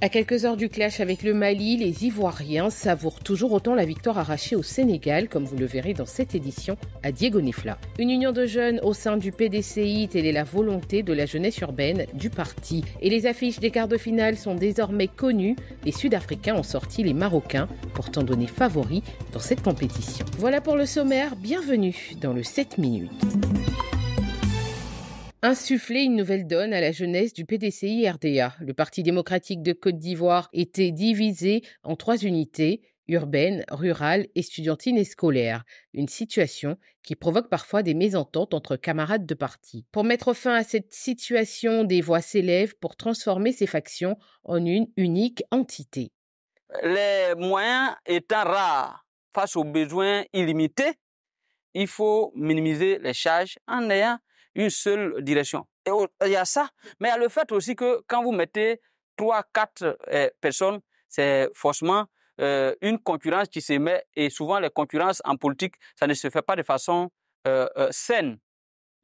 À quelques heures du clash avec le Mali, les Ivoiriens savourent toujours autant la victoire arrachée au Sénégal, comme vous le verrez dans cette édition à Diego Nefla. Une union de jeunes au sein du PDCI, telle est la volonté de la jeunesse urbaine du parti. Et les affiches des quarts de finale sont désormais connues. Les Sud-Africains ont sorti les Marocains, pourtant donnés favoris dans cette compétition. Voilà pour le sommaire, bienvenue dans le 7 minutes insuffler une nouvelle donne à la jeunesse du PDCI-RDA. Le Parti démocratique de Côte d'Ivoire était divisé en trois unités urbaine, rurale et et scolaire, une situation qui provoque parfois des mésententes entre camarades de parti. Pour mettre fin à cette situation, des voix s'élèvent pour transformer ces factions en une unique entité. Les moyens étant rares face aux besoins illimités, il faut minimiser les charges en ayant une seule direction. Et il y a ça, mais il y a le fait aussi que quand vous mettez trois, quatre euh, personnes, c'est forcément euh, une concurrence qui se met et souvent les concurrences en politique, ça ne se fait pas de façon euh, saine.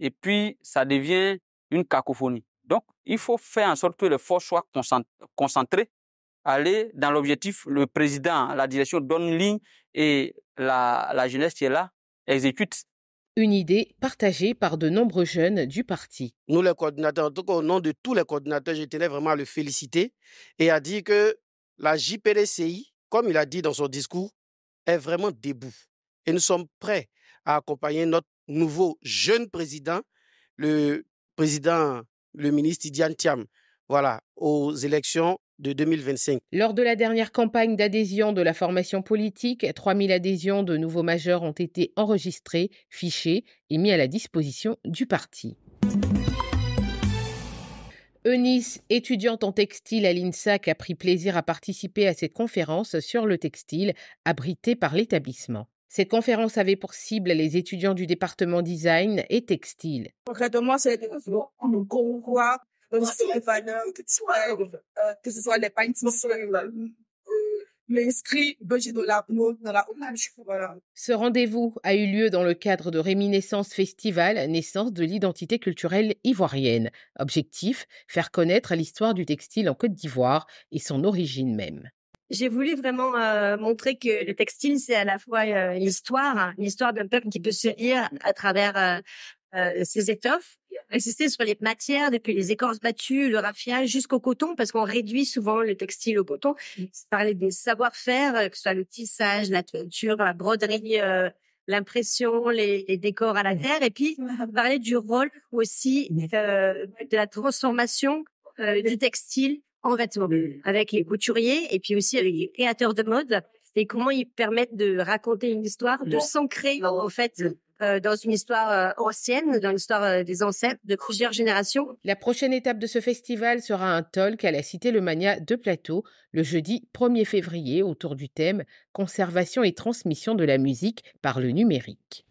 Et puis, ça devient une cacophonie. Donc, il faut faire en sorte que le forces soit concentré, aller dans l'objectif, le président, la direction donne une ligne et la, la jeunesse qui est là exécute. Une idée partagée par de nombreux jeunes du parti. Nous, les coordinateurs, en tout cas au nom de tous les coordinateurs, je tenais vraiment à le féliciter et à dire que la JPDCI, comme il a dit dans son discours, est vraiment debout. Et nous sommes prêts à accompagner notre nouveau jeune président, le président, le ministre Idiane Thiam, voilà, aux élections 2025. Lors de la dernière campagne d'adhésion de la formation politique, 3000 adhésions de nouveaux majeurs ont été enregistrées, fichées et mises à la disposition du parti. Eunice, étudiante en textile à l'INSAC, a pris plaisir à participer à cette conférence sur le textile abritée par l'établissement. Cette conférence avait pour cible les étudiants du département design et textile. Concrètement, c'est une Uh, ce rendez-vous a eu lieu dans le cadre de Réminiscence Festival, naissance de l'identité culturelle ivoirienne. Objectif faire connaître l'histoire du textile en Côte d'Ivoire et son origine même. J'ai voulu vraiment euh, montrer que le textile, c'est à la fois euh, l'histoire, hein, l'histoire d'un peuple qui peut se lire à travers euh, ses étoffes, insister sur les matières, depuis les écorces battues, le raffia, jusqu'au coton, parce qu'on réduit souvent le textile au coton. Mm. parler des savoir-faire, euh, que ce soit le tissage, la teinture, la broderie, euh, l'impression, les, décors à la terre, et puis parler du rôle aussi mm. euh, de la transformation du textile en vêtements, mm. avec les couturiers et puis aussi les créateurs de mode et comment ils permettent de raconter une histoire, de s'ancrer en fait euh, dans une histoire euh, ancienne, dans l'histoire euh, des ancêtres de plusieurs générations. La prochaine étape de ce festival sera un talk à la Cité Le Mania de Plateau le jeudi 1er février autour du thème Conservation et transmission de la musique par le numérique.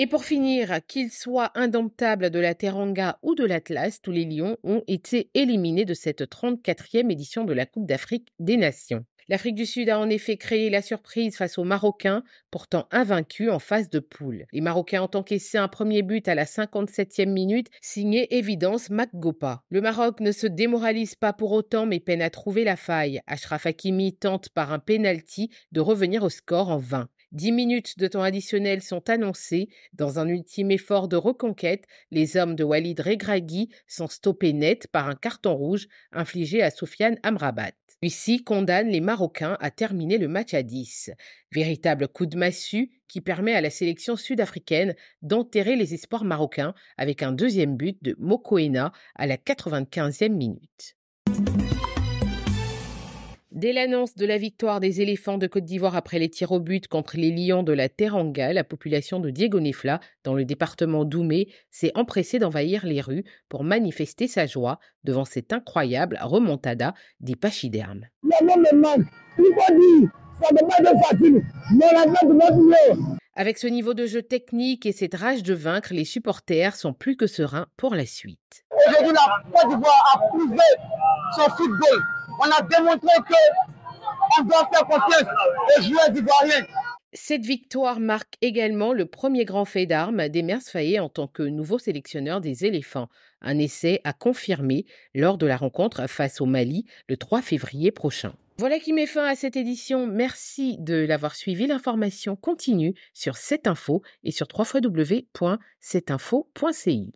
Et pour finir, qu'il soit indomptable de la Teranga ou de l'Atlas, tous les lions ont été éliminés de cette 34e édition de la Coupe d'Afrique des Nations. L'Afrique du Sud a en effet créé la surprise face aux Marocains, pourtant invaincus en phase de poule. Les Marocains ont encaissé un premier but à la 57e minute, signé évidence Gopa. Le Maroc ne se démoralise pas pour autant, mais peine à trouver la faille. Ashraf Hakimi tente par un penalty de revenir au score en vain. Dix minutes de temps additionnel sont annoncées. Dans un ultime effort de reconquête, les hommes de Walid Regragui sont stoppés net par un carton rouge infligé à Soufiane Amrabat. Lucie condamne les Marocains à terminer le match à 10. Véritable coup de massue qui permet à la sélection sud-africaine d'enterrer les espoirs marocains avec un deuxième but de Mokoena à la 95e minute. Dès l'annonce de la victoire des éléphants de Côte d'Ivoire après les tirs au but contre les lions de la Teranga, la population de Diego Nefla, dans le département d'Oumé, s'est empressée d'envahir les rues pour manifester sa joie devant cette incroyable remontada des pachydermes. Avec ce niveau de jeu technique et cette rage de vaincre, les supporters sont plus que sereins pour la suite. son on a démontré doit faire confiance aux joueurs ivoiriens. Cette victoire marque également le premier grand fait d'armes d'Emers Faye en tant que nouveau sélectionneur des éléphants, un essai à confirmer lors de la rencontre face au Mali le 3 février prochain. Voilà qui met fin à cette édition. Merci de l'avoir suivi. L'information continue sur cette info et sur www.cetinfo.ci.